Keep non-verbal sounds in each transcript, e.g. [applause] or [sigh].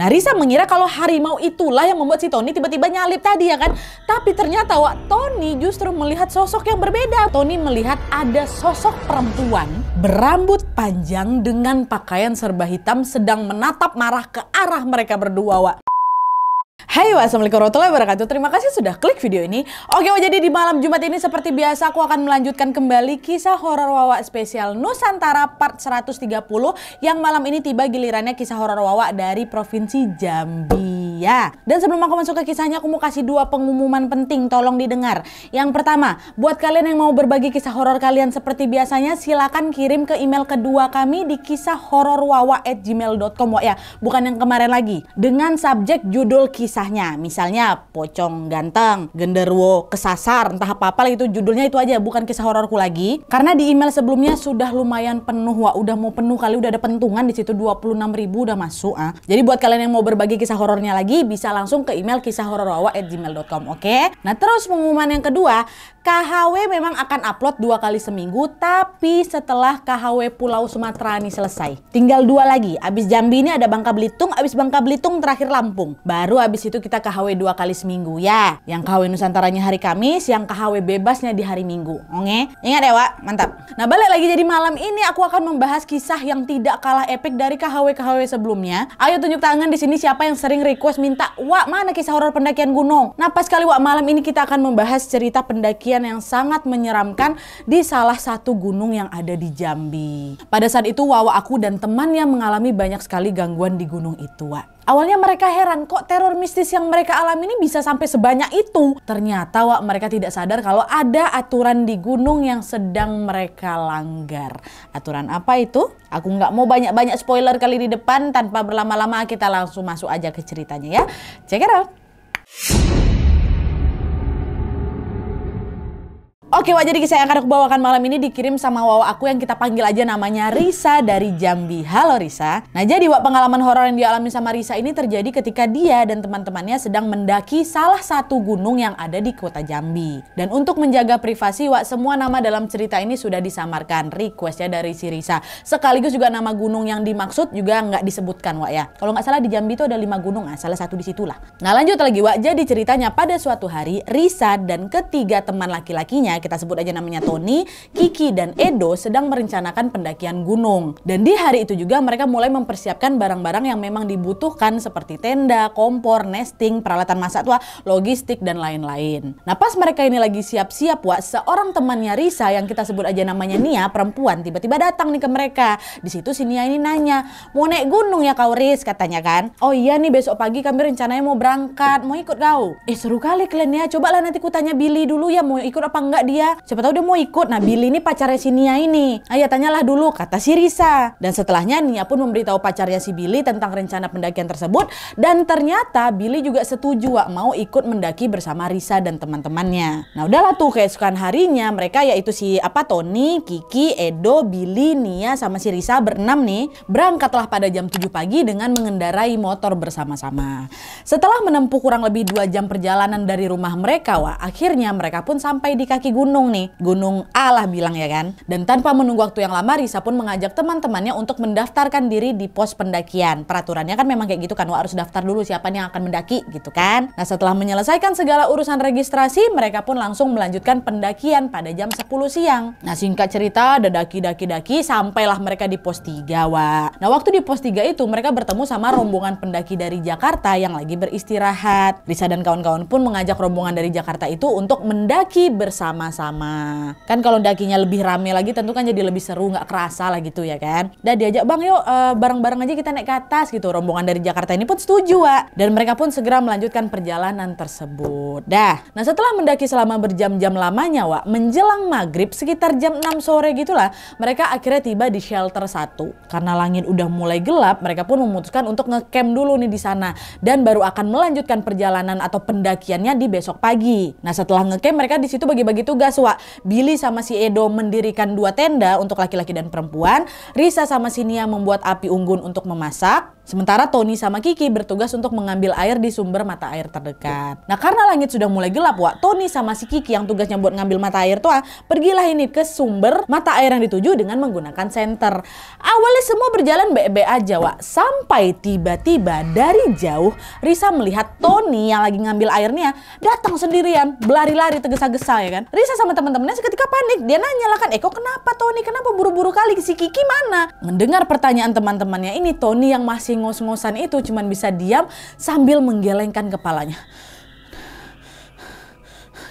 Nah Risa mengira kalau harimau itulah yang membuat si Tony tiba-tiba nyalip tadi ya kan. Tapi ternyata Wak Tony justru melihat sosok yang berbeda. Tony melihat ada sosok perempuan berambut panjang dengan pakaian serba hitam sedang menatap marah ke arah mereka berdua Wak. Hai hey, Assalamualaikum warahmatullahi wabarakatuh Terima kasih sudah klik video ini Oke jadi di malam Jumat ini seperti biasa Aku akan melanjutkan kembali kisah horor Wawa spesial Nusantara part 130 Yang malam ini tiba gilirannya kisah horor Wawa dari Provinsi Jambi dia. Dan sebelum aku masuk ke kisahnya, aku mau kasih dua pengumuman penting, tolong didengar. Yang pertama, buat kalian yang mau berbagi kisah horor kalian seperti biasanya, silakan kirim ke email kedua kami di kisahhororwawa@gmail.com ya, bukan yang kemarin lagi. Dengan subjek judul kisahnya, misalnya pocong ganteng, genderwo, kesasar, entah apa-apa itu judulnya itu aja, bukan kisah hororku lagi. Karena di email sebelumnya sudah lumayan penuh, wah udah mau penuh kali udah ada pentungan di situ 26 ribu udah masuk ah. Jadi buat kalian yang mau berbagi kisah horornya lagi lagi bisa langsung ke email kisahhororawa@gmail.com oke okay? nah terus pengumuman yang kedua KHW memang akan upload dua kali seminggu, tapi setelah KHW Pulau Sumatera ini selesai. Tinggal dua lagi, abis Jambi ini ada Bangka Belitung, abis Bangka Belitung terakhir Lampung. Baru abis itu kita KHW dua kali seminggu ya. Yang KHW Nusantaranya hari Kamis, yang KHW bebasnya di hari Minggu. Oke? Ingat ya, Wak? Mantap. Nah, balik lagi jadi malam ini aku akan membahas kisah yang tidak kalah epic dari KHW-KHW sebelumnya. Ayo tunjuk tangan di sini siapa yang sering request minta, Wak mana kisah horor pendakian gunung? Nah, pas kali Wak malam ini kita akan membahas cerita pendakian pendakian yang sangat menyeramkan di salah satu gunung yang ada di Jambi. Pada saat itu Wawa aku dan temannya mengalami banyak sekali gangguan di gunung itu, Wak. Awalnya mereka heran kok teror mistis yang mereka alami ini bisa sampai sebanyak itu. Ternyata Wak mereka tidak sadar kalau ada aturan di gunung yang sedang mereka langgar. Aturan apa itu? Aku nggak mau banyak-banyak spoiler kali di depan tanpa berlama-lama kita langsung masuk aja ke ceritanya ya. Check it out. Oke wajah jadi saya akan aku bawakan malam ini dikirim sama wawa aku yang kita panggil aja namanya Risa dari Jambi. Halo Risa. Nah jadi wak pengalaman horor yang dialami sama Risa ini terjadi ketika dia dan teman-temannya sedang mendaki salah satu gunung yang ada di kota Jambi. Dan untuk menjaga privasi wak semua nama dalam cerita ini sudah disamarkan requestnya dari si Risa. Sekaligus juga nama gunung yang dimaksud juga nggak disebutkan wak ya. Kalau nggak salah di Jambi itu ada lima gunung, nah, salah satu disitulah. Nah lanjut lagi wak, jadi ceritanya pada suatu hari Risa dan ketiga teman laki-lakinya kita sebut aja namanya Tony, Kiki dan Edo sedang merencanakan pendakian gunung. Dan di hari itu juga mereka mulai mempersiapkan barang-barang yang memang dibutuhkan seperti tenda, kompor, nesting, peralatan masak tua, logistik dan lain-lain. Nah pas mereka ini lagi siap-siap wah seorang temannya Risa yang kita sebut aja namanya Nia perempuan tiba-tiba datang nih ke mereka. Di situ si Nia ini nanya, mau naik gunung ya kau Riz katanya kan? Oh iya nih besok pagi kami rencananya mau berangkat, mau ikut kau? Eh seru kali kalian ya, cobalah nanti ku tanya Billy dulu ya mau ikut apa enggak dia. Siapa tahu dia mau ikut. Nah, Billy ini pacarnya si Nia ini. Ayah tanyalah dulu, kata si Risa. Dan setelahnya Nia pun memberitahu pacarnya si Billy tentang rencana pendakian tersebut. Dan ternyata Billy juga setuju Wak mau ikut mendaki bersama Risa dan teman-temannya. Nah, udahlah tuh keesokan harinya mereka yaitu si apa Tony, Kiki, Edo, Billy, Nia sama si Risa berenam nih berangkatlah pada jam 7 pagi dengan mengendarai motor bersama-sama. Setelah menempuh kurang lebih dua jam perjalanan dari rumah mereka, Wak, akhirnya mereka pun sampai di kaki gunung gunung nih, gunung A lah bilang ya kan. Dan tanpa menunggu waktu yang lama, Risa pun mengajak teman-temannya untuk mendaftarkan diri di pos pendakian. Peraturannya kan memang kayak gitu kan, Wah, harus daftar dulu siapa nih yang akan mendaki gitu kan. Nah setelah menyelesaikan segala urusan registrasi, mereka pun langsung melanjutkan pendakian pada jam 10 siang. Nah singkat cerita, ada daki-daki-daki, sampailah mereka di pos 3, Wak. Nah waktu di pos 3 itu, mereka bertemu sama rombongan pendaki dari Jakarta yang lagi beristirahat. Risa dan kawan-kawan pun mengajak rombongan dari Jakarta itu untuk mendaki bersama sama-sama. Kan kalau dagingnya lebih rame lagi tentu kan jadi lebih seru, nggak kerasa lah gitu ya kan. Dan diajak bang yuk bareng eh, bareng-bareng aja kita naik ke atas gitu. Rombongan dari Jakarta ini pun setuju Wak. Dan mereka pun segera melanjutkan perjalanan tersebut. Dah, nah setelah mendaki selama berjam-jam lamanya Wak, menjelang maghrib sekitar jam 6 sore gitulah mereka akhirnya tiba di shelter satu Karena langit udah mulai gelap, mereka pun memutuskan untuk ngecamp dulu nih di sana. Dan baru akan melanjutkan perjalanan atau pendakiannya di besok pagi. Nah setelah ngecamp mereka di situ bagi-bagi tugas juga Wak. Billy sama si Edo mendirikan dua tenda untuk laki-laki dan perempuan. Risa sama si Nia membuat api unggun untuk memasak. Sementara Tony sama Kiki bertugas untuk mengambil air di sumber mata air terdekat. Nah karena langit sudah mulai gelap, Wak, Tony sama si Kiki yang tugasnya buat ngambil mata air tuh, ah, pergilah ini ke sumber mata air yang dituju dengan menggunakan senter. Awalnya semua berjalan baik-baik aja, Wak. Sampai tiba-tiba dari jauh, Risa melihat Tony yang lagi ngambil airnya datang sendirian, berlari-lari tergesa-gesa ya kan. Risa sama teman-temannya seketika panik, dia nanya lah kan, Eko eh, kenapa Tony, kenapa buru-buru kali si Kiki mana? Mendengar pertanyaan teman-temannya ini, Tony yang masih ngos-ngosan itu cuman bisa diam sambil menggelengkan kepalanya.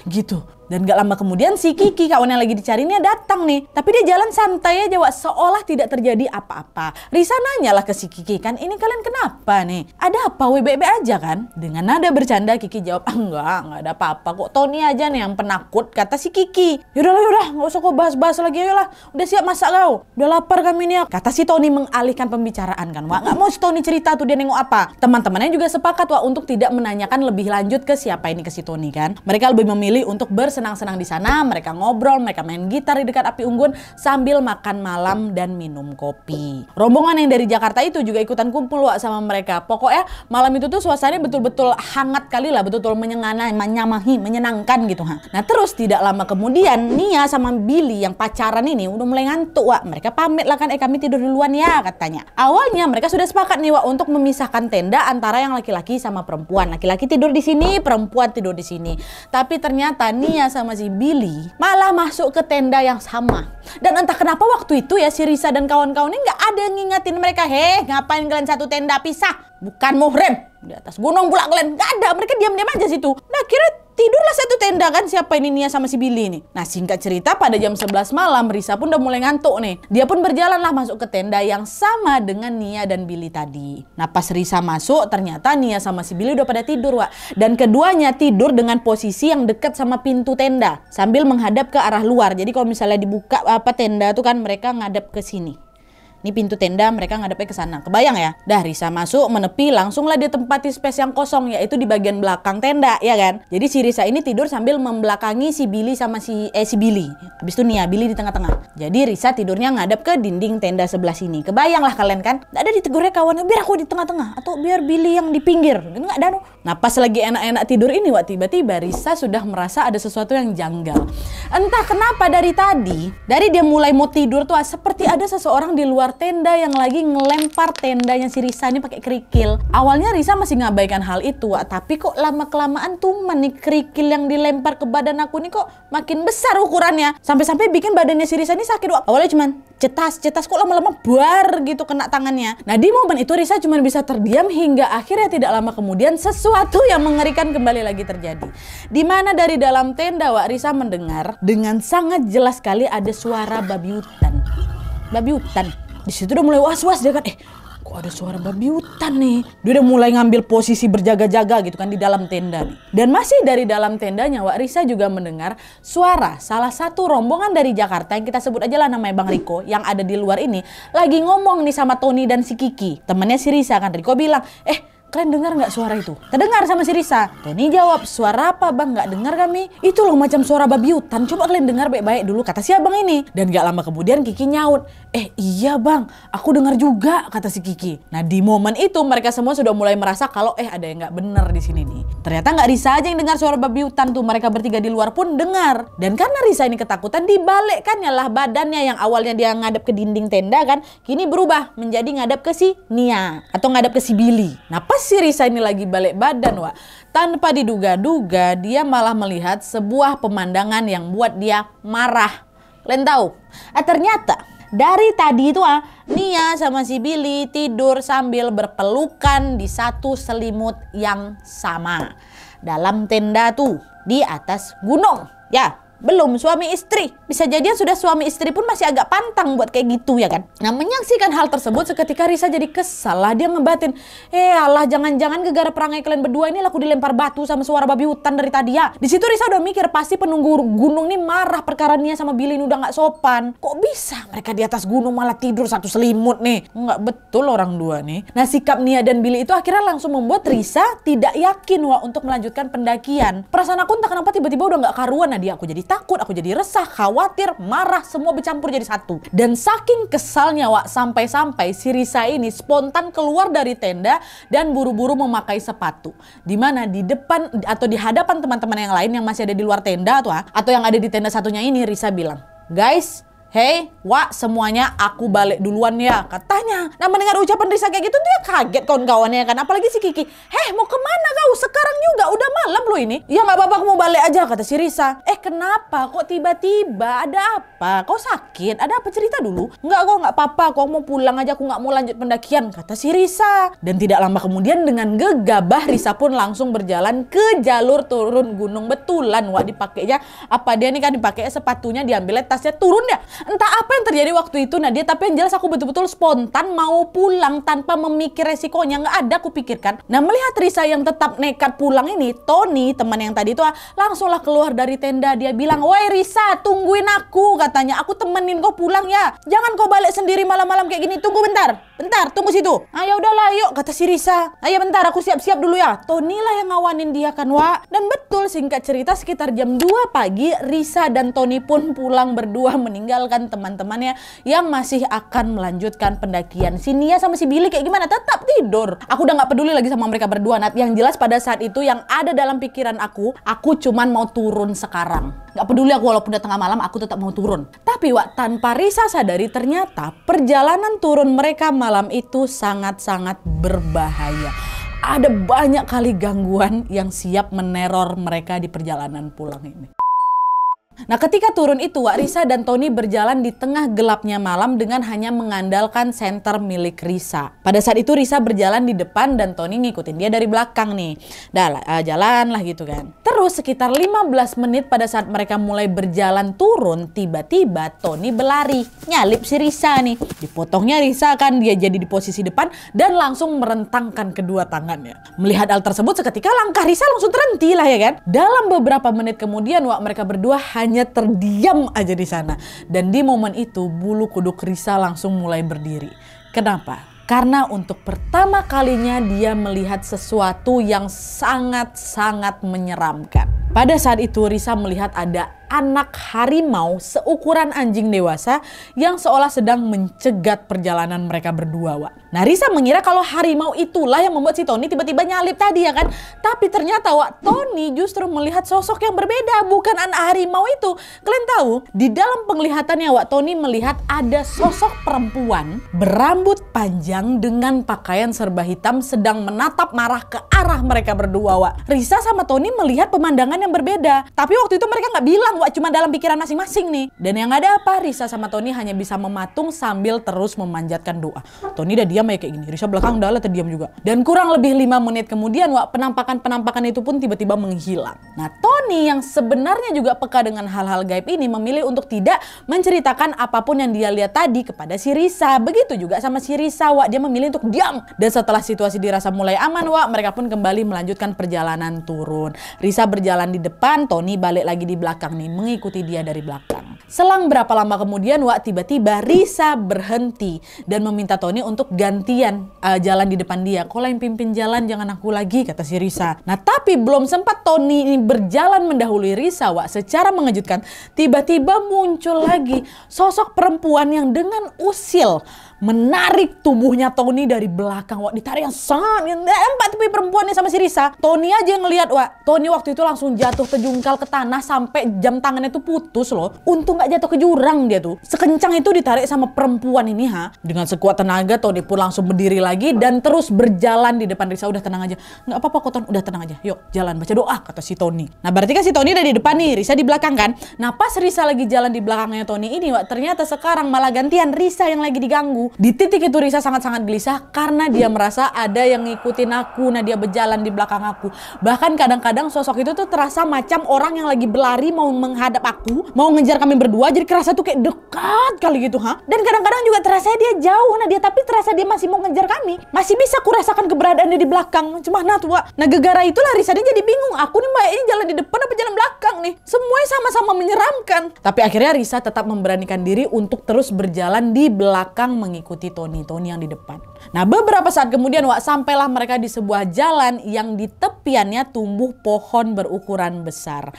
Gitu. Dan gak lama kemudian si Kiki kawan yang lagi dicarinya datang nih. Tapi dia jalan santai aja Wak, seolah tidak terjadi apa-apa. Risa nanyalah ke si Kiki kan, ini kalian kenapa nih? Ada apa WBB aja kan? Dengan nada bercanda Kiki jawab, ah, enggak, enggak ada apa-apa kok. Tony aja nih yang penakut kata si Kiki. Yaudah lah, yaudah, gak usah kau bahas-bahas lagi lah. Udah siap masak kau? Udah lapar kami nih. Kata si Tony mengalihkan pembicaraan kan Wak. Gak mau si Tony cerita tuh dia nengok apa. Teman-temannya juga sepakat Wak untuk tidak menanyakan lebih lanjut ke siapa ini ke si Tony kan. Mereka lebih memilih untuk bers senang-senang di sana, mereka ngobrol, mereka main gitar di dekat api unggun sambil makan malam dan minum kopi. Rombongan yang dari Jakarta itu juga ikutan kumpul Wak sama mereka. Pokoknya malam itu tuh suasananya betul-betul hangat kali lah, betul-betul menyengana, menyamahi, menyenangkan gitu. Ha. Nah terus tidak lama kemudian Nia sama Billy yang pacaran ini udah mulai ngantuk Wak. Mereka pamit lah kan, eh kami tidur duluan ya katanya. Awalnya mereka sudah sepakat nih Wak untuk memisahkan tenda antara yang laki-laki sama perempuan. Laki-laki tidur di sini, perempuan tidur di sini. Tapi ternyata Nia sama si Billy malah masuk ke tenda yang sama. Dan entah kenapa waktu itu ya si Risa dan kawan-kawannya nggak ada yang ngingetin mereka, heh ngapain kalian satu tenda pisah? Bukan muhrim, di atas gunung pula kalian nggak ada mereka diam-diam aja situ nah kira tidurlah satu tenda kan siapa ini Nia sama si Billy nih. Nah singkat cerita pada jam 11 malam Risa pun udah mulai ngantuk nih. Dia pun berjalanlah masuk ke tenda yang sama dengan Nia dan Billy tadi. Nah pas Risa masuk ternyata Nia sama si Billy udah pada tidur Wak. Dan keduanya tidur dengan posisi yang dekat sama pintu tenda. Sambil menghadap ke arah luar. Jadi kalau misalnya dibuka apa tenda tuh kan mereka ngadap ke sini. Ini pintu tenda mereka ngadepnya ke sana. Kebayang ya? Dah Risa masuk menepi langsunglah dia tempati space yang kosong yaitu di bagian belakang tenda ya kan. Jadi si Risa ini tidur sambil membelakangi si Billy sama si eh si Billy. Habis itu Nia ya, Billy di tengah-tengah. Jadi Risa tidurnya ngadep ke dinding tenda sebelah sini. kebayang lah kalian kan? Gak ada ditegurnya kawannya biar aku di tengah-tengah atau biar Billy yang di pinggir. Enggak ada. Nah pas lagi enak-enak tidur ini waktu tiba-tiba Risa sudah merasa ada sesuatu yang janggal. Entah kenapa dari tadi dari dia mulai mau tidur tuh seperti ada seseorang di luar keluar tenda yang lagi ngelempar tendanya si Risa ini pakai kerikil. Awalnya Risa masih ngabaikan hal itu, Wak. tapi kok lama-kelamaan tuh menik kerikil yang dilempar ke badan aku nih kok makin besar ukurannya. Sampai-sampai bikin badannya si Risa ini sakit, Wak. Awalnya cuman cetas, cetas kok lama-lama buar gitu kena tangannya. Nah di momen itu Risa cuma bisa terdiam hingga akhirnya tidak lama kemudian sesuatu yang mengerikan kembali lagi terjadi. Dimana dari dalam tenda Wak Risa mendengar dengan sangat jelas sekali ada suara babi hutan. Babi hutan di situ udah mulai was was dia kan eh kok ada suara babi hutan nih dia udah mulai ngambil posisi berjaga-jaga gitu kan di dalam tenda nih dan masih dari dalam tendanya Wak Risa juga mendengar suara salah satu rombongan dari Jakarta yang kita sebut aja lah namanya Bang Riko yang ada di luar ini lagi ngomong nih sama Tony dan si Kiki temennya si Risa kan Riko bilang eh kalian dengar nggak suara itu? Terdengar sama si Risa. Tony jawab, suara apa bang? Nggak dengar kami. Itu loh macam suara babi hutan. Coba kalian dengar baik-baik dulu kata si abang ini. Dan nggak lama kemudian Kiki nyaut. Eh iya bang, aku dengar juga kata si Kiki. Nah di momen itu mereka semua sudah mulai merasa kalau eh ada yang nggak bener di sini nih. Ternyata nggak Risa aja yang dengar suara babi hutan tuh. Mereka bertiga di luar pun dengar. Dan karena Risa ini ketakutan dibalikkannya lah badannya yang awalnya dia ngadep ke dinding tenda kan. Kini berubah menjadi ngadep ke si Nia atau ngadep ke si Billy. Nah pas si Risa ini lagi balik badan wa. Tanpa diduga-duga dia malah melihat sebuah pemandangan yang buat dia marah. Kalian tahu? Eh ternyata dari tadi itu ah, Nia sama si Billy tidur sambil berpelukan di satu selimut yang sama. Dalam tenda tuh di atas gunung. Ya, belum suami istri. Bisa jadian sudah suami istri pun masih agak pantang buat kayak gitu ya kan. Nah menyaksikan hal tersebut seketika Risa jadi kesal lah dia ngebatin. Eh Allah jangan-jangan gegara perangai kalian berdua ini laku dilempar batu sama suara babi hutan dari tadi ya. Di situ Risa udah mikir pasti penunggu gunung ini marah perkara Nia sama Billy udah nggak sopan. Kok bisa mereka di atas gunung malah tidur satu selimut nih? Nggak betul orang dua nih. Nah sikap Nia dan Billy itu akhirnya langsung membuat Risa tidak yakin wah untuk melanjutkan pendakian. Perasaan aku entah kenapa tiba-tiba udah nggak karuan nah dia aku jadi takut, aku jadi resah, khawatir, marah, semua bercampur jadi satu. Dan saking kesalnya Wak sampai-sampai si Risa ini spontan keluar dari tenda dan buru-buru memakai sepatu. Dimana di depan atau di hadapan teman-teman yang lain yang masih ada di luar tenda atau ah, atau yang ada di tenda satunya ini Risa bilang, guys Hei, Wak, semuanya aku balik duluan ya, katanya. Nah, mendengar ucapan Risa kayak gitu, dia kaget kawan-kawannya kan. Apalagi si Kiki. Hei, mau kemana kau? Sekarang juga, udah malam loh ini. Ya nggak apa-apa, aku mau balik aja, kata si Risa. Eh, kenapa? Kok tiba-tiba? Ada apa? Kau sakit? Ada apa? Cerita dulu. Nggak, kok nggak apa-apa. Kau mau pulang aja, aku nggak mau lanjut pendakian, kata si Risa. Dan tidak lama kemudian dengan gegabah, Risa pun langsung berjalan ke jalur turun gunung. Betulan, Wak, dipakainya. Apa dia nih kan dipakai sepatunya, diambilnya tasnya, turun ya Entah apa yang terjadi waktu itu Nadia, tapi yang jelas aku betul-betul spontan mau pulang tanpa memikir resikonya. Nggak ada aku pikirkan. Nah melihat Risa yang tetap nekat pulang ini, Tony teman yang tadi itu ah, langsunglah keluar dari tenda. Dia bilang, woi Risa tungguin aku katanya. Aku temenin kau pulang ya. Jangan kau balik sendiri malam-malam kayak gini. Tunggu bentar. Bentar, tunggu situ. ayo ah, ya udahlah, yuk kata si Risa. Ayo ah, ya bentar aku siap-siap dulu ya. Tony lah yang ngawanin dia kan, Wak. Dan betul singkat cerita sekitar jam 2 pagi Risa dan Tony pun pulang berdua meninggal kan teman-temannya yang masih akan melanjutkan pendakian. Si Nia sama si Billy kayak gimana? Tetap tidur. Aku udah nggak peduli lagi sama mereka berdua. Nat. Yang jelas pada saat itu yang ada dalam pikiran aku, aku cuman mau turun sekarang. Gak peduli aku walaupun udah tengah malam, aku tetap mau turun. Tapi Wak, tanpa Risa sadari ternyata perjalanan turun mereka malam itu sangat-sangat berbahaya ada banyak kali gangguan yang siap meneror mereka di perjalanan pulang ini. Nah, ketika turun itu, Risa dan Tony berjalan di tengah gelapnya malam dengan hanya mengandalkan senter milik Risa. Pada saat itu Risa berjalan di depan dan Tony ngikutin dia dari belakang nih. Dah, uh, jalan lah gitu kan. Terus sekitar 15 menit pada saat mereka mulai berjalan turun, tiba-tiba Tony berlari. Nyalip si Risa nih. Dipotongnya Risa kan, dia jadi di posisi depan dan langsung merentangkan kedua tangannya. Melihat hal tersebut seketika langkah Risa langsung terhenti lah ya kan. Dalam beberapa menit kemudian, wak mereka berdua hanya hanya terdiam aja di sana. Dan di momen itu bulu kuduk Risa langsung mulai berdiri. Kenapa? Karena untuk pertama kalinya dia melihat sesuatu yang sangat-sangat menyeramkan. Pada saat itu Risa melihat ada anak harimau seukuran anjing dewasa yang seolah sedang mencegat perjalanan mereka berdua, Wak. Nah, Risa mengira kalau harimau itulah yang membuat si Tony tiba-tiba nyalip tadi ya kan. Tapi ternyata Wak, Tony justru melihat sosok yang berbeda, bukan anak harimau itu. Kalian tahu, di dalam penglihatannya Wak, Tony melihat ada sosok perempuan berambut panjang dengan pakaian serba hitam sedang menatap marah ke arah mereka berdua, Wak. Risa sama Tony melihat pemandangan yang berbeda. Tapi waktu itu mereka nggak bilang cuma dalam pikiran masing-masing nih. Dan yang ada apa? Risa sama Tony hanya bisa mematung sambil terus memanjatkan doa. Tony udah diam ya kayak gini. Risa belakang udah terdiam juga. Dan kurang lebih lima menit kemudian, wah penampakan-penampakan itu pun tiba-tiba menghilang. Nah, Tony yang sebenarnya juga peka dengan hal-hal gaib ini memilih untuk tidak menceritakan apapun yang dia lihat tadi kepada si Risa. Begitu juga sama si Risa, wah dia memilih untuk diam. Dan setelah situasi dirasa mulai aman, wah mereka pun kembali melanjutkan perjalanan turun. Risa berjalan di depan, Tony balik lagi di belakang nih mengikuti dia dari belakang. Selang berapa lama kemudian Wak tiba-tiba Risa berhenti dan meminta Tony untuk gantian uh, jalan di depan dia. Kalau yang pimpin jalan jangan aku lagi kata si Risa. Nah tapi belum sempat Tony ini berjalan mendahului Risa Wak secara mengejutkan. Tiba-tiba muncul lagi sosok perempuan yang dengan usil menarik tubuhnya Tony dari belakang. Wah, ditarik yang sangat empat tapi perempuan ini sama si Risa. Tony aja yang ngelihat, wah, Tony waktu itu langsung jatuh terjungkal ke tanah sampai jam tangannya tuh putus loh. Untung gak jatuh ke jurang dia tuh. Sekencang itu ditarik sama perempuan ini ha. Dengan sekuat tenaga Tony pun langsung berdiri lagi dan terus berjalan di depan Risa. Udah tenang aja. Gak apa-apa kok Tony, udah tenang aja. Yuk, jalan baca doa kata si Tony. Nah, berarti kan si Tony udah di depan nih, Risa di belakang kan. Nah, pas Risa lagi jalan di belakangnya Tony ini, wah, ternyata sekarang malah gantian Risa yang lagi diganggu. Di titik itu Risa sangat-sangat gelisah karena dia merasa ada yang ngikutin aku, nah dia berjalan di belakang aku. Bahkan kadang-kadang sosok itu tuh terasa macam orang yang lagi berlari mau menghadap aku, mau ngejar kami berdua, jadi kerasa tuh kayak dekat kali gitu, ha? Dan kadang-kadang juga terasa dia jauh, nah dia tapi terasa dia masih mau ngejar kami. Masih bisa kurasakan rasakan keberadaannya di belakang. Cuma nah tua. Nah gegara itulah Risa dia jadi bingung, aku nih mbak ini jalan di depan apa jalan belakang nih? Semuanya sama-sama menyeramkan. Tapi akhirnya Risa tetap memberanikan diri untuk terus berjalan di belakang mengikuti mengikuti Tony, Tony yang di depan. Nah beberapa saat kemudian Wak sampailah mereka di sebuah jalan yang di tepiannya tumbuh pohon berukuran besar.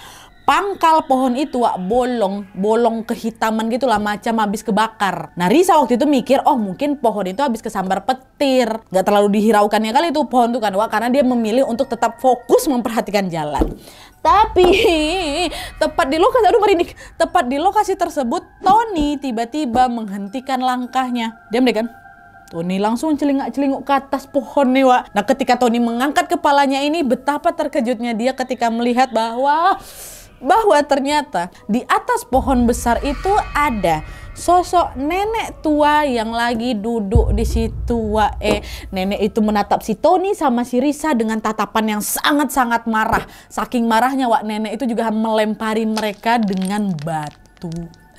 Pangkal pohon itu Wak bolong, bolong kehitaman gitulah macam habis kebakar. Nah Risa waktu itu mikir, oh mungkin pohon itu habis kesambar petir. Gak terlalu dihiraukannya kali itu pohon itu kan Wak, karena dia memilih untuk tetap fokus memperhatikan jalan. Tapi tepat di lokasi aduh merinding. Tepat di lokasi tersebut Tony tiba-tiba menghentikan langkahnya. Diam deh kan. Tony langsung celingak-celinguk ke atas pohon nih, Wak. Nah, ketika Tony mengangkat kepalanya ini, betapa terkejutnya dia ketika melihat bahwa bahwa ternyata di atas pohon besar itu ada sosok nenek tua yang lagi duduk di situ eh Nenek itu menatap si Tony sama si Risa dengan tatapan yang sangat-sangat marah. Saking marahnya wak nenek itu juga melempari mereka dengan batu.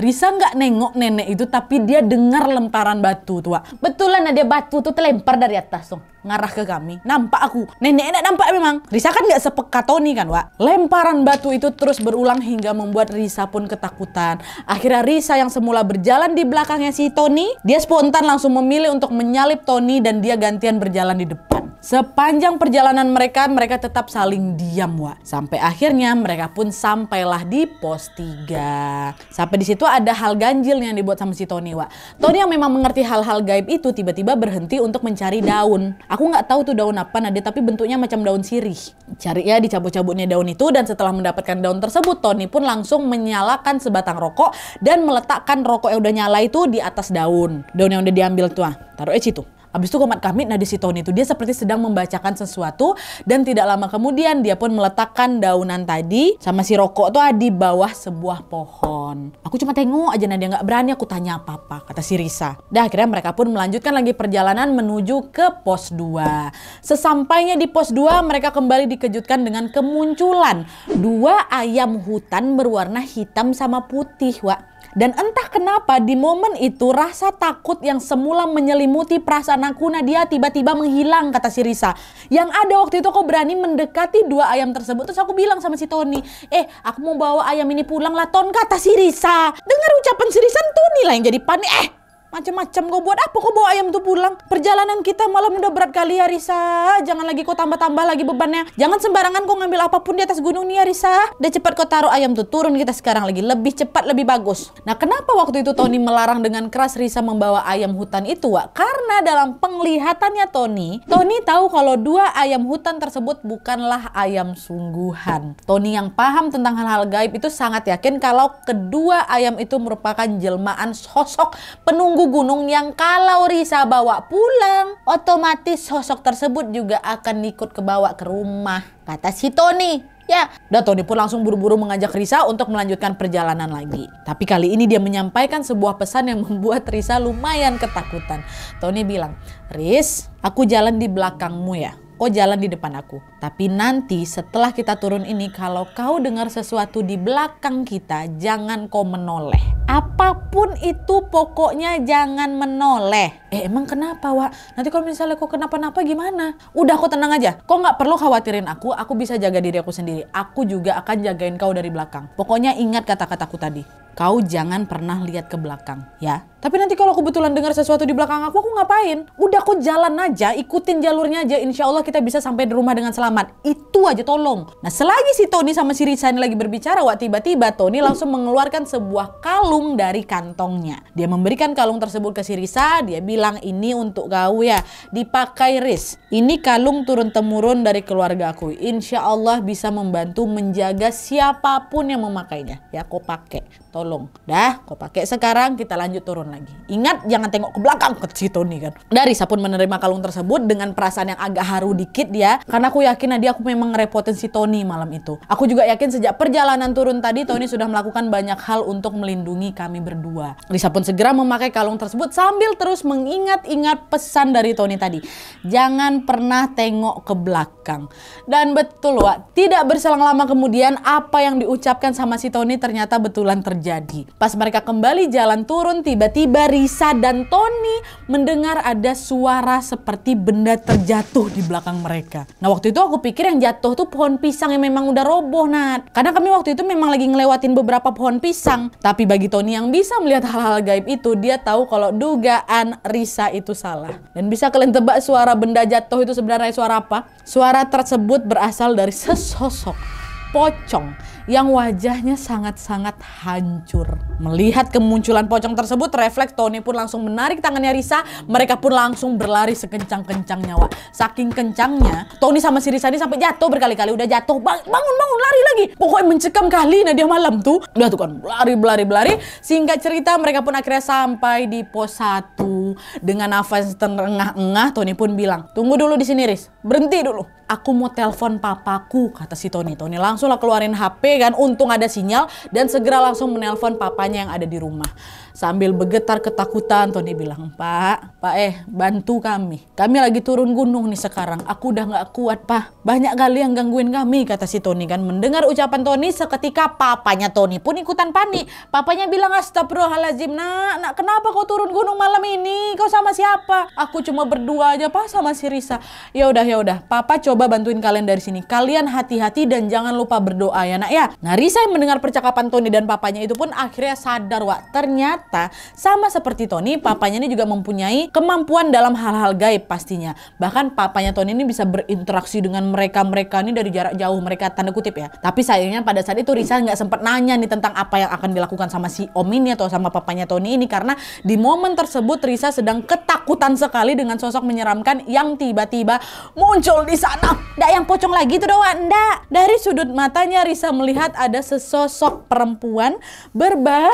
Risa nggak nengok nenek itu tapi dia dengar lemparan batu tua. Betulan ada batu tuh terlempar dari atas tuh ngarah ke kami. Nampak aku. Nenek enak nampak memang. Risa kan gak sepekat Tony kan, Wak. Lemparan batu itu terus berulang hingga membuat Risa pun ketakutan. Akhirnya Risa yang semula berjalan di belakangnya si Tony, dia spontan langsung memilih untuk menyalip Tony dan dia gantian berjalan di depan. Sepanjang perjalanan mereka, mereka tetap saling diam, Wak. Sampai akhirnya mereka pun sampailah di pos tiga Sampai di situ ada hal ganjil yang dibuat sama si Tony, Wak. Tony yang memang mengerti hal-hal gaib itu tiba-tiba berhenti untuk mencari daun. Aku nggak tahu tuh daun apa Nadia, tapi bentuknya macam daun sirih. Cari ya dicabut-cabutnya daun itu dan setelah mendapatkan daun tersebut, Tony pun langsung menyalakan sebatang rokok dan meletakkan rokok yang udah nyala itu di atas daun. Daun yang udah diambil tuh, ah. taruh aja situ. Habis itu komat kamit nah di siton itu dia seperti sedang membacakan sesuatu dan tidak lama kemudian dia pun meletakkan daunan tadi sama si rokok tuh di bawah sebuah pohon. Aku cuma tengok aja Nadia nggak berani aku tanya apa-apa kata si Risa. Dah akhirnya mereka pun melanjutkan lagi perjalanan menuju ke pos 2. Sesampainya di pos 2 mereka kembali dikejutkan dengan kemunculan dua ayam hutan berwarna hitam sama putih, Wak. Dan entah kenapa di momen itu rasa takut yang semula menyelimuti perasaan aku Nadia tiba-tiba menghilang kata si Risa. Yang ada waktu itu aku berani mendekati dua ayam tersebut terus aku bilang sama si Tony, "Eh, aku mau bawa ayam ini pulang lah Ton," kata si Risa. Dengar ucapan si Risa, Tony lah yang jadi panik. Eh, macam-macam kau buat apa kau bawa ayam tuh pulang perjalanan kita malam udah berat kali ya Risa jangan lagi kau tambah-tambah lagi bebannya jangan sembarangan kau ngambil apapun di atas gunung nih ya Risa udah cepat kau taruh ayam tuh turun kita sekarang lagi lebih cepat lebih bagus nah kenapa waktu itu Tony melarang dengan keras Risa membawa ayam hutan itu Wak? karena dalam penglihatannya Tony Tony tahu kalau dua ayam hutan tersebut bukanlah ayam sungguhan Tony yang paham tentang hal-hal gaib itu sangat yakin kalau kedua ayam itu merupakan jelmaan sosok penunggu gunung yang kalau Risa bawa pulang, otomatis sosok tersebut juga akan ikut kebawa ke rumah. Kata si Tony. Ya, Tony pun langsung buru-buru mengajak Risa untuk melanjutkan perjalanan lagi. Tapi kali ini dia menyampaikan sebuah pesan yang membuat Risa lumayan ketakutan. Tony bilang, Ris, aku jalan di belakangmu ya oh jalan di depan aku. Tapi nanti setelah kita turun ini kalau kau dengar sesuatu di belakang kita jangan kau menoleh. Apapun itu pokoknya jangan menoleh. Eh emang kenapa Wak? Nanti kalau misalnya kau kenapa-napa gimana? Udah kau tenang aja. Kau nggak perlu khawatirin aku, aku bisa jaga diri aku sendiri. Aku juga akan jagain kau dari belakang. Pokoknya ingat kata-kataku tadi kau jangan pernah lihat ke belakang ya. Tapi nanti kalau kebetulan dengar sesuatu di belakang aku, aku ngapain? Udah kok jalan aja, ikutin jalurnya aja. Insya Allah kita bisa sampai di rumah dengan selamat. Itu aja tolong. Nah selagi si Tony sama si Risa ini lagi berbicara, wah tiba-tiba Tony langsung mengeluarkan sebuah kalung dari kantongnya. Dia memberikan kalung tersebut ke si Risa, dia bilang ini untuk kau ya, dipakai Riz. Ini kalung turun-temurun dari keluarga aku. Insya Allah bisa membantu menjaga siapapun yang memakainya. Ya kau pakai tolong. Dah, kau pakai sekarang, kita lanjut turun lagi. Ingat, jangan tengok ke belakang ke situ nih kan. Dari Sapun menerima kalung tersebut dengan perasaan yang agak haru dikit ya, karena aku yakin tadi aku memang ngerepotin si Tony malam itu. Aku juga yakin sejak perjalanan turun tadi, Tony sudah melakukan banyak hal untuk melindungi kami berdua. Risa pun segera memakai kalung tersebut sambil terus mengingat-ingat pesan dari Tony tadi. Jangan pernah tengok ke belakang. Dan betul, Wak, tidak berselang lama kemudian apa yang diucapkan sama si Tony ternyata betulan terjadi terjadi. Pas mereka kembali jalan turun, tiba-tiba Risa dan Tony mendengar ada suara seperti benda terjatuh di belakang mereka. Nah waktu itu aku pikir yang jatuh tuh pohon pisang yang memang udah roboh, Nat. Karena kami waktu itu memang lagi ngelewatin beberapa pohon pisang. Tapi bagi Tony yang bisa melihat hal-hal gaib itu, dia tahu kalau dugaan Risa itu salah. Dan bisa kalian tebak suara benda jatuh itu sebenarnya suara apa? Suara tersebut berasal dari sesosok pocong yang wajahnya sangat-sangat hancur. Melihat kemunculan pocong tersebut, refleks Tony pun langsung menarik tangannya Risa. Mereka pun langsung berlari sekencang-kencangnya, Wak. Saking kencangnya, Tony sama si Risa ini sampai jatuh berkali-kali. Udah jatuh, bangun, bangun, lari lagi. Pokoknya mencekam kali nah dia malam tuh. Udah tuh kan, lari, lari, lari. Singkat cerita, mereka pun akhirnya sampai di pos 1. Dengan nafas terengah-engah, Tony pun bilang, tunggu dulu di sini, Riz. Berhenti dulu. Aku mau telepon papaku, kata si Tony. Tony langsunglah keluarin HP kan? Untung ada sinyal dan segera langsung menelpon papanya yang ada di rumah sambil bergetar ketakutan Tony bilang Pak Pak eh bantu kami kami lagi turun gunung nih sekarang aku udah nggak kuat Pak banyak kali yang gangguin kami kata si Tony kan mendengar ucapan Tony seketika papanya Tony pun ikutan panik papanya bilang astagfirullahaladzim nak nak kenapa kau turun gunung malam ini kau sama siapa aku cuma berdua aja Pak sama si Risa ya udah ya udah Papa coba bantuin kalian dari sini kalian hati-hati dan jangan lupa berdoa ya nak ya nah Risa yang mendengar percakapan Tony dan papanya itu pun akhirnya sadar Wak ternyata ternyata sama seperti Tony, papanya ini juga mempunyai kemampuan dalam hal-hal gaib pastinya. Bahkan papanya Tony ini bisa berinteraksi dengan mereka-mereka ini dari jarak jauh mereka tanda kutip ya. Tapi sayangnya pada saat itu Risa nggak sempat nanya nih tentang apa yang akan dilakukan sama si Om ini atau sama papanya Tony ini karena di momen tersebut Risa sedang ketakutan sekali dengan sosok menyeramkan yang tiba-tiba muncul di sana. Ndak yang pocong lagi tuh doang, ndak. Dari sudut matanya Risa melihat ada sesosok perempuan berbah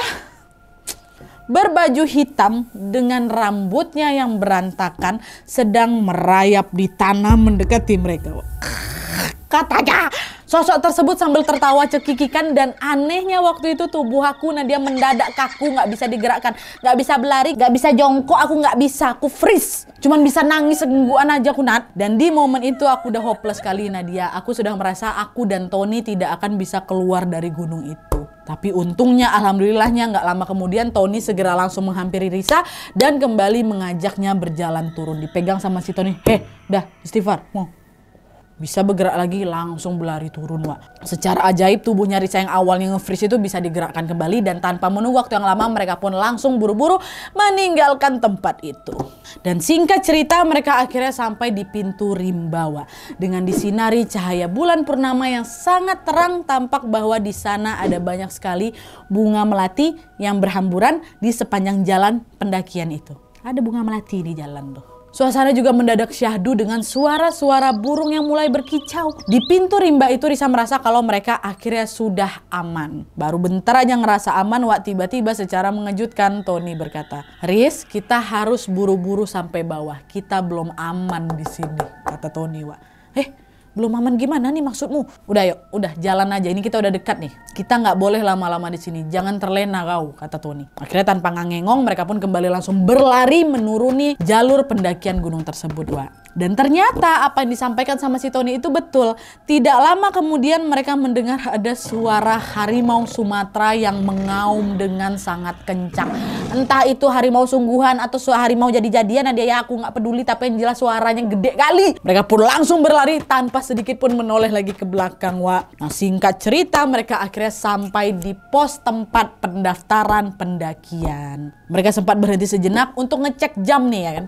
berbaju hitam dengan rambutnya yang berantakan sedang merayap di tanah mendekati mereka. Katanya sosok tersebut sambil tertawa cekikikan dan anehnya waktu itu tubuh aku Nadia mendadak kaku nggak bisa digerakkan nggak bisa berlari nggak bisa jongkok aku nggak bisa aku freeze cuman bisa nangis segengguan aja aku nat dan di momen itu aku udah hopeless kali Nadia aku sudah merasa aku dan Tony tidak akan bisa keluar dari gunung itu tapi untungnya alhamdulillahnya nggak lama kemudian Tony segera langsung menghampiri Risa dan kembali mengajaknya berjalan turun. Dipegang sama si Tony, Eh, dah istighfar, mau bisa bergerak lagi langsung berlari turun Wak. Secara ajaib tubuhnya Risa yang awalnya nge-freeze itu bisa digerakkan kembali dan tanpa menunggu waktu yang lama mereka pun langsung buru-buru meninggalkan tempat itu. Dan singkat cerita mereka akhirnya sampai di pintu Rimbawa dengan disinari cahaya bulan purnama yang sangat terang tampak bahwa di sana ada banyak sekali bunga melati yang berhamburan di sepanjang jalan pendakian itu. Ada bunga melati di jalan tuh. Suasana juga mendadak syahdu dengan suara-suara burung yang mulai berkicau. Di pintu rimba itu Risa merasa kalau mereka akhirnya sudah aman. Baru bentar aja ngerasa aman, Wak tiba-tiba secara mengejutkan Tony berkata, Riz, kita harus buru-buru sampai bawah. Kita belum aman di sini, kata Tony, Wak. Eh, belum aman gimana nih maksudmu? Udah yuk, udah jalan aja. Ini kita udah dekat nih. Kita nggak boleh lama-lama di sini. Jangan terlena kau, kata Tony. Akhirnya tanpa ngengong, mereka pun kembali langsung berlari menuruni jalur pendakian gunung tersebut, Wah, dan ternyata apa yang disampaikan sama si Tony itu betul. Tidak lama kemudian mereka mendengar ada suara harimau Sumatera yang mengaum dengan sangat kencang. Entah itu harimau sungguhan atau suara harimau jadi-jadian, ada ya aku nggak peduli tapi yang jelas suaranya gede kali. Mereka pun langsung berlari tanpa sedikit pun menoleh lagi ke belakang, Wa. Nah, singkat cerita mereka akhirnya sampai di pos tempat pendaftaran pendakian. Mereka sempat berhenti sejenak untuk ngecek jam nih ya kan.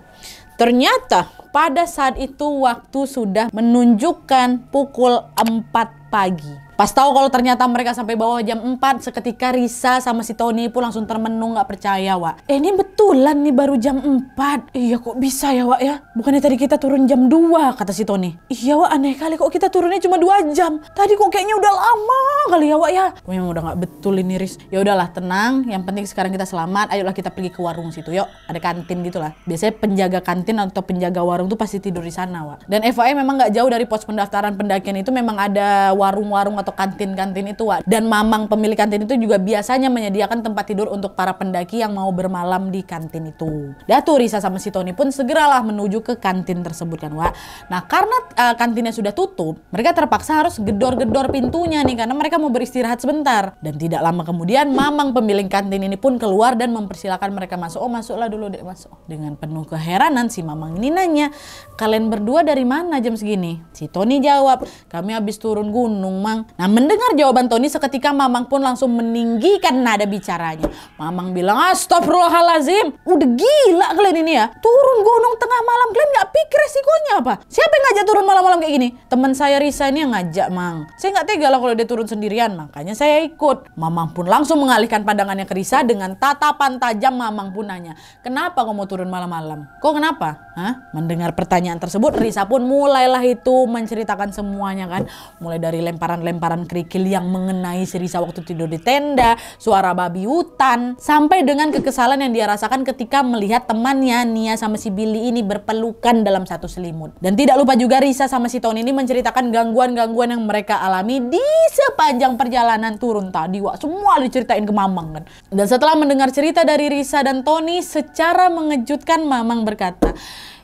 Ternyata pada saat itu waktu sudah menunjukkan pukul 4 pagi. Pas tahu kalau ternyata mereka sampai bawa jam 4, seketika Risa sama si Tony pun langsung termenung nggak percaya, Wak. Eh, ini betulan nih baru jam 4. Iya kok bisa ya, Wak ya? Bukannya tadi kita turun jam 2, kata si Tony. Iya, Wak, aneh kali kok kita turunnya cuma 2 jam. Tadi kok kayaknya udah lama kali ya, Wak ya. Memang udah nggak betul ini, Ris. Ya udahlah, tenang. Yang penting sekarang kita selamat. Ayolah kita pergi ke warung situ, yuk. Ada kantin gitu lah. Biasanya penjaga kantin atau penjaga warung tuh pasti tidur di sana, Wak. Dan FYI memang nggak jauh dari pos pendaftaran pendakian itu memang ada warung-warung atau atau kantin-kantin itu Wak. Dan Mamang pemilik kantin itu juga biasanya menyediakan tempat tidur untuk para pendaki yang mau bermalam di kantin itu. Datu Risa sama si Tony pun segeralah menuju ke kantin tersebut kan Wak. Nah karena uh, kantinnya sudah tutup, mereka terpaksa harus gedor-gedor pintunya nih karena mereka mau beristirahat sebentar. Dan tidak lama kemudian Mamang pemilik kantin ini pun keluar dan mempersilahkan mereka masuk. Oh masuklah dulu deh masuk. Dengan penuh keheranan si Mamang ini nanya, kalian berdua dari mana jam segini? Si Tony jawab, kami habis turun gunung mang. Nah mendengar jawaban Tony seketika Mamang pun langsung meninggikan nada bicaranya. Mamang bilang, astagfirullahaladzim. Udah gila kalian ini ya. Turun gunung tengah malam kalian gak pikir resikonya apa? Siapa yang ngajak turun malam-malam kayak gini? Teman saya Risa ini yang ngajak Mang. Saya gak tega lah kalau dia turun sendirian. Makanya saya ikut. Mamang pun langsung mengalihkan pandangannya ke Risa dengan tatapan tajam Mamang pun nanya. Kenapa kamu turun malam-malam? Kok kenapa? Hah? Mendengar pertanyaan tersebut, Risa pun mulailah itu menceritakan semuanya kan. Mulai dari lemparan-lemparan kerikil yang mengenai si Risa waktu tidur di tenda, suara babi hutan, sampai dengan kekesalan yang dia rasakan ketika melihat temannya Nia sama si Billy ini berpelukan dalam satu selimut. Dan tidak lupa juga Risa sama si Tony ini menceritakan gangguan-gangguan yang mereka alami di sepanjang perjalanan turun tadi. Wah, semua diceritain ke Mamang kan. Dan setelah mendengar cerita dari Risa dan Tony, secara mengejutkan Mamang berkata,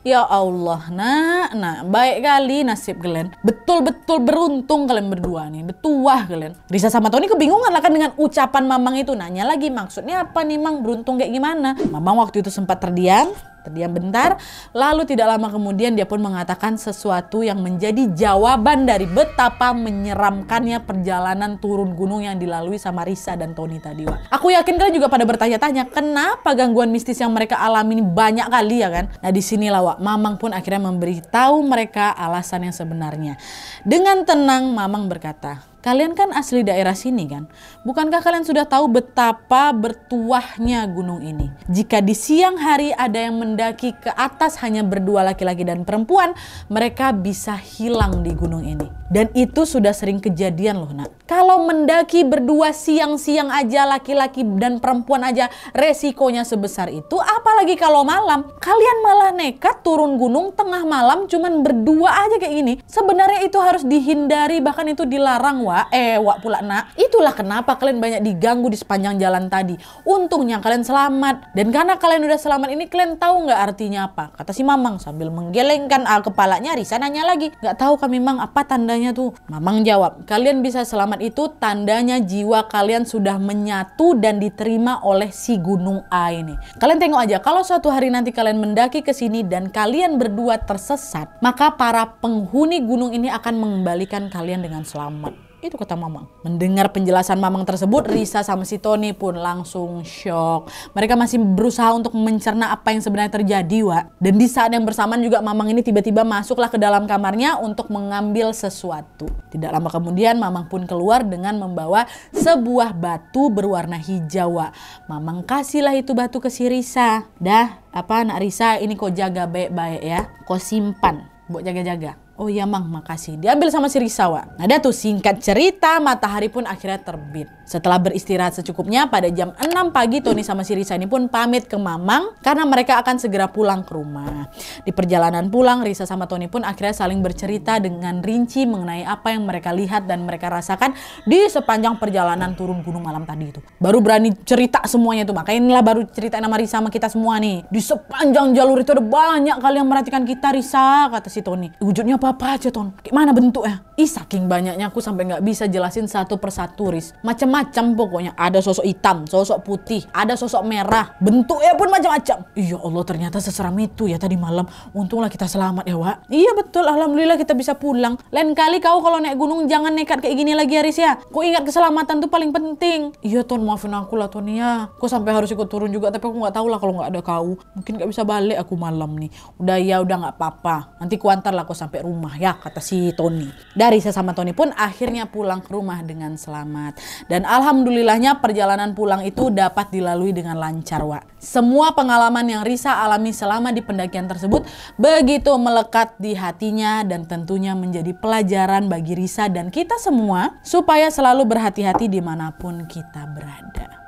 Ya Allah, nah, nah baik kali nasib kalian. Betul-betul beruntung kalian berdua nih, betuah kalian. Risa sama Tony kebingungan lah kan dengan ucapan Mamang itu. Nanya lagi, maksudnya apa nih Mang, beruntung kayak gimana? Mamang waktu itu sempat terdiam, Terdiam bentar, lalu tidak lama kemudian dia pun mengatakan sesuatu yang menjadi jawaban dari betapa menyeramkannya perjalanan turun gunung yang dilalui sama Risa dan Tony tadi. Wak. Aku yakin kalian juga pada bertanya-tanya, kenapa gangguan mistis yang mereka alami ini banyak kali ya kan? Nah di disinilah Wak, Mamang pun akhirnya memberitahu mereka alasan yang sebenarnya. Dengan tenang Mamang berkata, Kalian kan asli daerah sini kan? Bukankah kalian sudah tahu betapa bertuahnya gunung ini? Jika di siang hari ada yang mendaki ke atas hanya berdua laki-laki dan perempuan, mereka bisa hilang di gunung ini. Dan itu sudah sering kejadian loh nak. Kalau mendaki berdua siang-siang aja laki-laki dan perempuan aja resikonya sebesar itu, apalagi kalau malam. Kalian malah nekat turun gunung tengah malam cuman berdua aja kayak gini. Sebenarnya itu harus dihindari bahkan itu dilarang wah eh wak pula nak. Itulah kenapa kalian banyak diganggu di sepanjang jalan tadi. Untungnya kalian selamat. Dan karena kalian udah selamat ini kalian tahu nggak artinya apa? Kata si Mamang sambil menggelengkan al ah, kepalanya Risa nanya lagi. Nggak tahu kan memang apa tandanya tuh? Mamang jawab, kalian bisa selamat itu tandanya jiwa kalian sudah menyatu dan diterima oleh si gunung A ini. Kalian tengok aja kalau suatu hari nanti kalian mendaki ke sini dan kalian berdua tersesat, maka para penghuni gunung ini akan mengembalikan kalian dengan selamat. Itu kata Mamang. Mendengar penjelasan Mamang tersebut, Risa sama si Tony pun langsung shock. Mereka masih berusaha untuk mencerna apa yang sebenarnya terjadi, Wak. Dan di saat yang bersamaan juga Mamang ini tiba-tiba masuklah ke dalam kamarnya untuk mengambil sesuatu. Tidak lama kemudian Mamang pun keluar dengan membawa sebuah batu berwarna hijau, Wak. Mamang kasihlah itu batu ke si Risa. Dah, apa anak Risa ini kau jaga baik-baik ya. Kau simpan, buat jaga-jaga. Oh iya Mang, makasih. Diambil sama si Risawa. Nah tuh singkat cerita, matahari pun akhirnya terbit. Setelah beristirahat secukupnya, pada jam 6 pagi Tony sama si Risa ini pun pamit ke Mamang karena mereka akan segera pulang ke rumah. Di perjalanan pulang, Risa sama Tony pun akhirnya saling bercerita dengan rinci mengenai apa yang mereka lihat dan mereka rasakan di sepanjang perjalanan turun gunung malam tadi itu. Baru berani cerita semuanya tuh. Makanya inilah baru cerita nama Risa sama kita semua nih. Di sepanjang jalur itu ada banyak kali yang merhatikan kita Risa, kata si Tony. Wujudnya apa apa-apa aja Ton. Gimana bentuknya? Ih saking banyaknya aku sampai nggak bisa jelasin satu persatu ris. Macam-macam pokoknya. Ada sosok hitam, sosok putih, ada sosok merah. Bentuknya pun macam-macam. Iya Allah ternyata seseram itu ya tadi malam. Untunglah kita selamat ya Wak. Iya betul Alhamdulillah kita bisa pulang. Lain kali kau kalau naik gunung jangan nekat kayak gini lagi aris ya. ya. Kau ingat keselamatan tuh paling penting. Iya Ton maafin aku lah Ton ya. Kau sampai harus ikut turun juga tapi aku nggak tahu lah kalau nggak ada kau. Mungkin nggak bisa balik aku malam nih. Udah ya udah nggak apa-apa. Nanti kuantar lah kau sampai rumah rumah ya kata si Tony. Dari saya sama Tony pun akhirnya pulang ke rumah dengan selamat. Dan alhamdulillahnya perjalanan pulang itu dapat dilalui dengan lancar, Wak. Semua pengalaman yang Risa alami selama di pendakian tersebut begitu melekat di hatinya dan tentunya menjadi pelajaran bagi Risa dan kita semua supaya selalu berhati-hati dimanapun kita berada.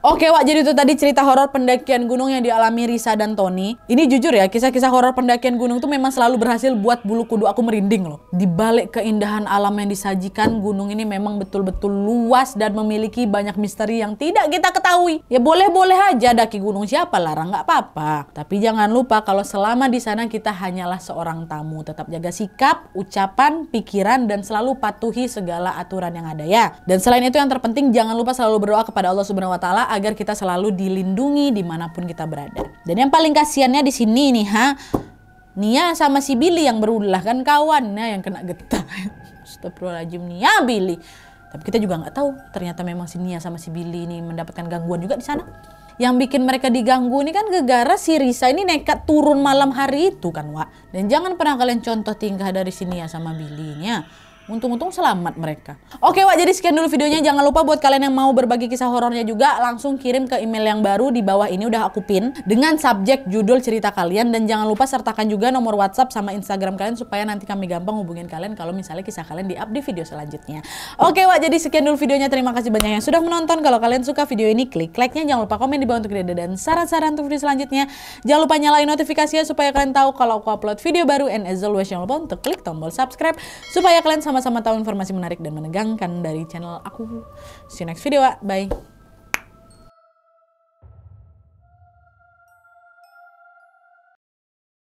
Oke Wak, jadi itu tadi cerita horor pendakian gunung yang dialami Risa dan Tony. Ini jujur ya, kisah-kisah horor pendakian gunung itu memang selalu berhasil buat bulu kudu aku merinding loh. Di balik keindahan alam yang disajikan, gunung ini memang betul-betul luas dan memiliki banyak misteri yang tidak kita ketahui. Ya boleh-boleh aja daki gunung siapa larang, nggak apa-apa. Tapi jangan lupa kalau selama di sana kita hanyalah seorang tamu. Tetap jaga sikap, ucapan, pikiran, dan selalu patuhi segala aturan yang ada ya. Dan selain itu yang terpenting jangan lupa selalu berdoa kepada Allah Subhanahu Wa Taala agar kita selalu dilindungi dimanapun kita berada. Dan yang paling kasihannya di sini nih ha, Nia sama si Billy yang berulah kan kawan, nah yang kena getah. [laughs] Astagfirullahaladzim Nia Billy. Tapi kita juga nggak tahu, ternyata memang si Nia sama si Billy ini mendapatkan gangguan juga di sana. Yang bikin mereka diganggu ini kan gegara si Risa ini nekat turun malam hari itu kan, Wak. Dan jangan pernah kalian contoh tingkah dari si Nia sama Billy-nya. Untung-untung selamat mereka. Oke Wak, jadi sekian dulu videonya. Jangan lupa buat kalian yang mau berbagi kisah horornya juga, langsung kirim ke email yang baru di bawah ini udah aku pin dengan subjek judul cerita kalian dan jangan lupa sertakan juga nomor WhatsApp sama Instagram kalian supaya nanti kami gampang hubungin kalian kalau misalnya kisah kalian di up di video selanjutnya. Oke Wak, jadi sekian dulu videonya. Terima kasih banyak yang sudah menonton. Kalau kalian suka video ini, klik like-nya. Jangan lupa komen di bawah untuk ide dan saran-saran untuk video selanjutnya. Jangan lupa nyalain notifikasinya supaya kalian tahu kalau aku upload video baru. And as always, jangan lupa untuk klik tombol subscribe supaya kalian sama sama-sama tahu informasi menarik dan menegangkan dari channel aku. See you next video, ah. bye.